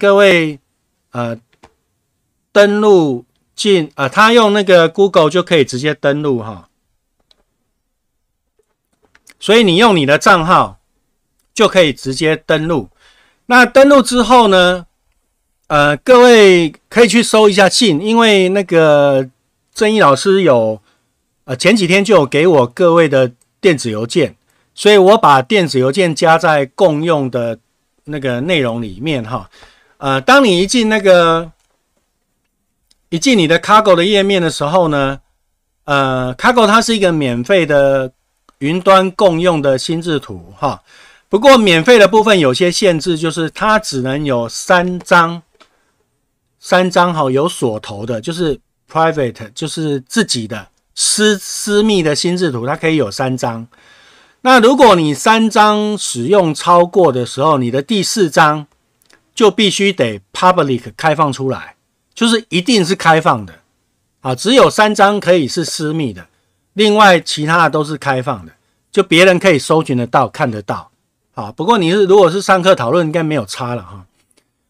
各位，呃，登录进啊，他用那个 Google 就可以直接登录哈。所以你用你的账号就可以直接登录。那登录之后呢，呃，各位可以去收一下信，因为那个正义老师有，呃，前几天就有给我各位的电子邮件，所以我把电子邮件加在共用的那个内容里面哈。呃，当你一进那个一进你的 Cargo 的页面的时候呢，呃，Cargo 它是一个免费的云端共用的心智图哈。不过免费的部分有些限制，就是它只能有三张，三张哈有锁头的，就是 Private，就是自己的私私密的心智图，它可以有三张。那如果你三张使用超过的时候，你的第四张。就必须得 public 开放出来，就是一定是开放的，啊，只有三张可以是私密的，另外其他的都是开放的，就别人可以搜寻得到、看得到，啊。不过你是如果是上课讨论，应该没有差了哈。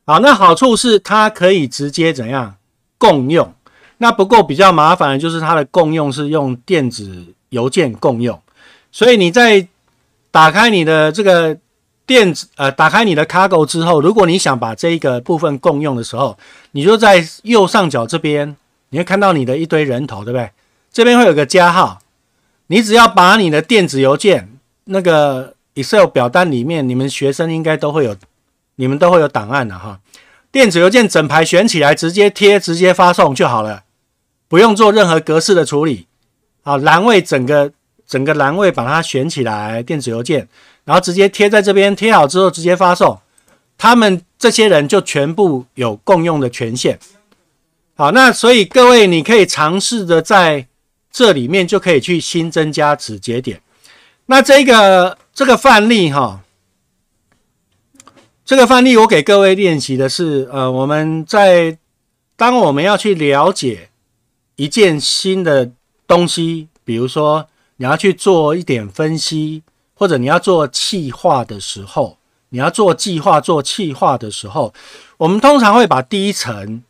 好，那好处是它可以直接怎样共用，那不过比较麻烦的就是它的共用是用电子邮件共用，所以你在打开你的这个。电子呃，打开你的 Cargo 之后，如果你想把这一个部分共用的时候，你就在右上角这边，你会看到你的一堆人头，对不对？这边会有个加号，你只要把你的电子邮件那个 Excel 表单里面，你们学生应该都会有，你们都会有档案的哈。电子邮件整排选起来，直接贴，直接发送就好了，不用做任何格式的处理好，栏位整个整个栏位把它选起来，电子邮件。然后直接贴在这边，贴好之后直接发送，他们这些人就全部有共用的权限。好，那所以各位，你可以尝试着在这里面就可以去新增加子节点。那这个这个范例哈，这个范例我给各位练习的是，呃，我们在当我们要去了解一件新的东西，比如说你要去做一点分析。或者你要做计划的时候，你要做计划做计划的时候，我们通常会把第一层，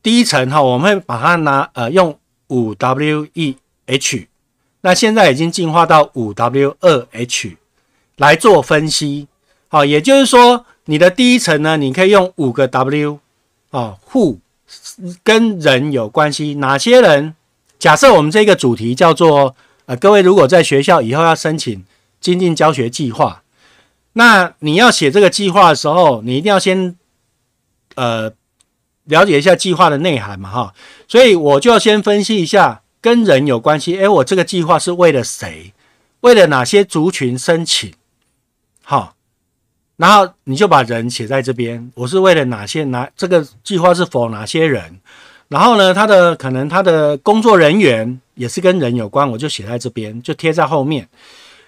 第一层哈，我们会把它拿呃用五 W E H，那现在已经进化到五 W 二 H 来做分析，好，也就是说你的第一层呢，你可以用五个 W 啊，Who 跟人有关系，哪些人？假设我们这个主题叫做。各位如果在学校以后要申请精进教学计划，那你要写这个计划的时候，你一定要先呃了解一下计划的内涵嘛，哈。所以我就要先分析一下跟人有关系。哎，我这个计划是为了谁？为了哪些族群申请？好，然后你就把人写在这边。我是为了哪些哪这个计划是否哪些人？然后呢，他的可能他的工作人员也是跟人有关，我就写在这边，就贴在后面。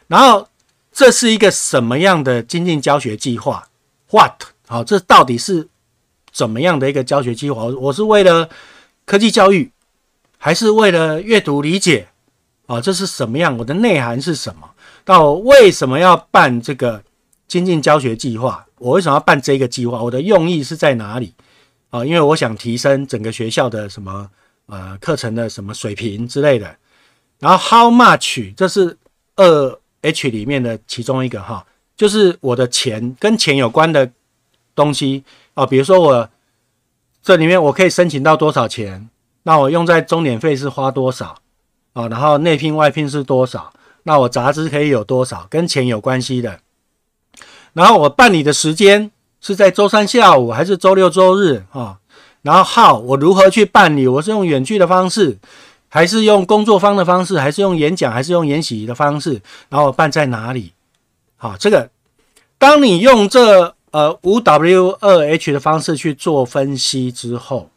然后这是一个什么样的精进教学计划？What？好，这到底是怎么样的一个教学计划？我是为了科技教育，还是为了阅读理解？啊，这是什么样？我的内涵是什么？那我为什么要办这个精进教学计划？我为什么要办这个计划？我的用意是在哪里？啊，因为我想提升整个学校的什么呃课程的什么水平之类的。然后 how much 这是二 H 里面的其中一个哈，就是我的钱跟钱有关的东西哦，比如说我这里面我可以申请到多少钱，那我用在终点费是花多少啊，然后内聘外聘是多少，那我杂志可以有多少，跟钱有关系的。然后我办理的时间。是在周三下午还是周六周日啊？然后号我如何去办理？我是用远距的方式，还是用工作方的方式，还是用演讲，还是用演喜的方式？然后办在哪里？好，这个当你用这呃五 W 二 H 的方式去做分析之后，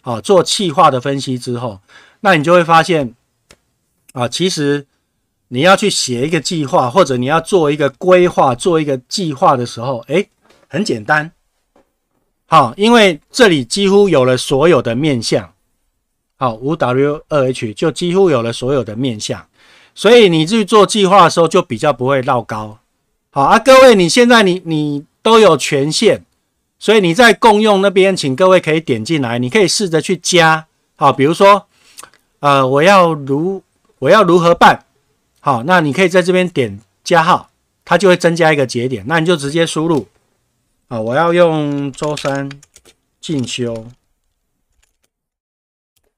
好做气化的分析之后，那你就会发现啊，其实你要去写一个计划，或者你要做一个规划、做一个计划的时候，哎。很简单，好，因为这里几乎有了所有的面相，好，五 W 二 H 就几乎有了所有的面相，所以你去做计划的时候就比较不会绕高，好啊，各位，你现在你你都有权限，所以你在共用那边，请各位可以点进来，你可以试着去加，好，比如说，呃，我要如我要如何办，好，那你可以在这边点加号，它就会增加一个节点，那你就直接输入。啊，我要用周三进修。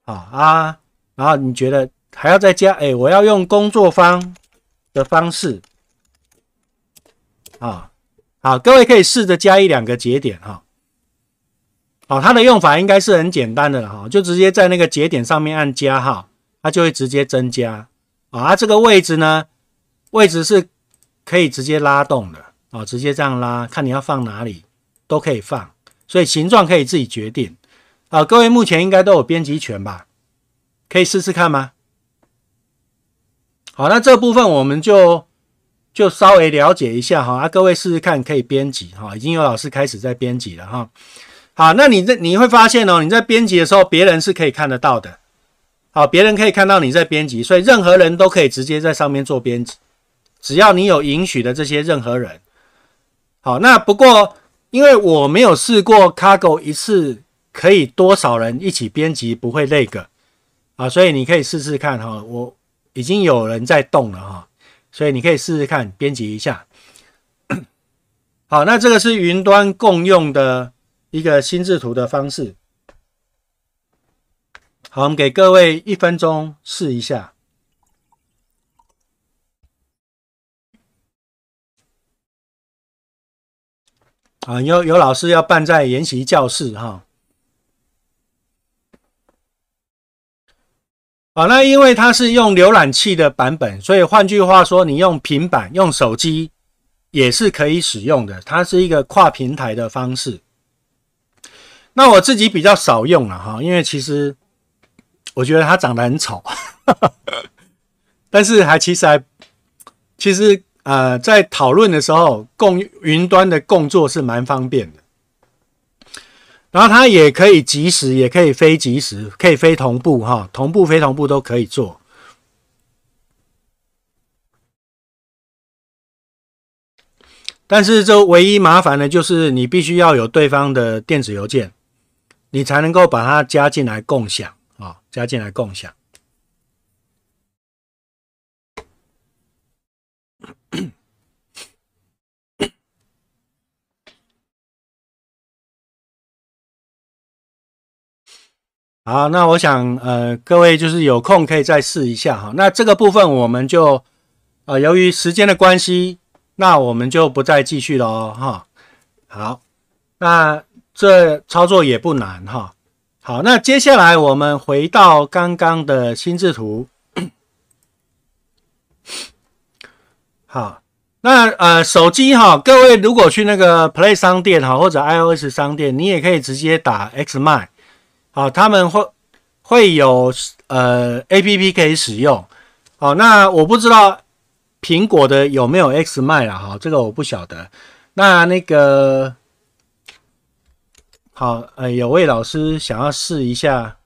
好啊，然后你觉得还要再加？哎，我要用工作方的方式。啊，好，各位可以试着加一两个节点哈。啊，它的用法应该是很简单的了哈，就直接在那个节点上面按加号，它就会直接增加。啊，这个位置呢，位置是可以直接拉动的。哦，直接这样拉，看你要放哪里都可以放，所以形状可以自己决定。啊，各位目前应该都有编辑权吧？可以试试看吗？好，那这部分我们就就稍微了解一下哈。啊，各位试试看可以编辑哈，已经有老师开始在编辑了哈。好，那你在你会发现哦，你在编辑的时候，别人是可以看得到的。好，别人可以看到你在编辑，所以任何人都可以直接在上面做编辑，只要你有允许的这些任何人。好，那不过因为我没有试过，Cargo 一次可以多少人一起编辑不会那个啊？所以你可以试试看哈，我已经有人在动了哈，所以你可以试试看编辑一下。好，那这个是云端共用的一个心智图的方式。好，我们给各位一分钟试一下。啊，有有老师要办在研习教室哈。好，那因为它是用浏览器的版本，所以换句话说，你用平板、用手机也是可以使用的。它是一个跨平台的方式。那我自己比较少用了哈，因为其实我觉得它长得很丑，但是还其实还其实。呃，在讨论的时候，共云端的工作是蛮方便的。然后它也可以即时，也可以非即时，可以非同步哈，同步非同步都可以做。但是这唯一麻烦的就是你必须要有对方的电子邮件，你才能够把它加进来共享啊，加进来共享。好，那我想，呃，各位就是有空可以再试一下哈。那这个部分我们就，呃，由于时间的关系，那我们就不再继续了哦哈。好，那这操作也不难哈。好，那接下来我们回到刚刚的心智图。好，那呃，手机哈，各位如果去那个 Play 商店哈，或者 iOS 商店，你也可以直接打 X m 卖。好，他们会会有呃 A P P 可以使用。好，那我不知道苹果的有没有 X 卖了哈，这个我不晓得。那那个好，呃，有位老师想要试一下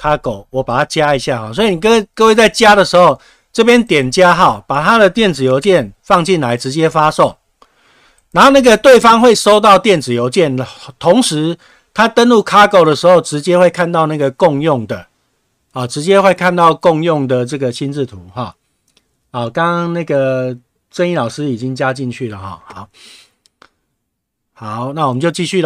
c a g o 我把它加一下哈。所以你跟各位在加的时候，这边点加号，把他的电子邮件放进来，直接发送，然后那个对方会收到电子邮件，同时。他登录 Cargo 的时候，直接会看到那个共用的啊，直接会看到共用的这个心智图哈。啊，刚刚那个正义老师已经加进去了哈。好好，那我们就继续了。